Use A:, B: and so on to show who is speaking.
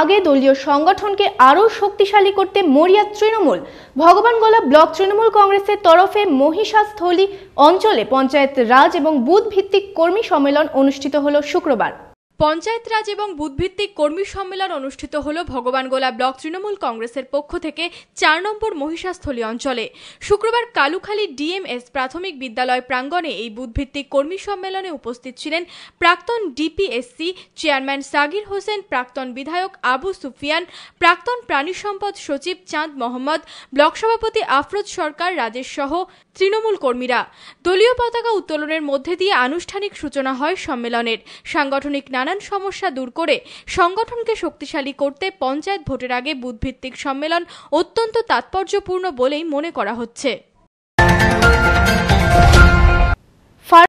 A: আগে দলীয় সংগঠনকে আরও শক্তিশালী করতে মরিয়া তৃণমূল ভগবানগোলা ব্লক তৃণমূল কংগ্রেসের তরফে মহিষাস্থলী অঞ্চলে পঞ্চায়েত রাজ এবং বুথ ভিত্তিক কর্মী সম্মেলন অনুষ্ঠিত হল শুক্রবার
B: পঞ্চায়েত রাজ এবং বুধভিত্তিক কর্মী সম্মেলন অনুষ্ঠিত হল ভগবান গোলা ব্লক তৃণমূল কংগ্রেসের পক্ষ থেকে চার নম্বর মহিষাস্থলী অঞ্চলে শুক্রবার কালুখালী ডিএমএস প্রাথমিক বিদ্যালয় প্রাঙ্গণে এই বুধভিত্তিক কর্মী সম্মেলনে উপস্থিত ছিলেন প্রাক্তন ডিপিএসসি চেয়ারম্যান সাগির হোসেন প্রাক্তন বিধায়ক আবু সুফিয়ান প্রাক্তন প্রাণী সম্পদ সচিব চাঁদ মোহাম্মদ ব্লক সভাপতি আফরোজ সরকার রাজেশ সহ তৃণমূল কর্মীরা দলীয় পতাকা উত্তোলনের মধ্যে দিয়ে আনুষ্ঠানিক সূচনা হয় সম্মেলনের সাংগঠনিক নানান সমস্যা দূর করে সংগঠনকে শক্তিশালী করতে পঞ্চায়েত ভোটের আগে বুথভিত্তিক সম্মেলন অত্যন্ত তাৎপর্যপূর্ণ বলেই মনে করা হচ্ছে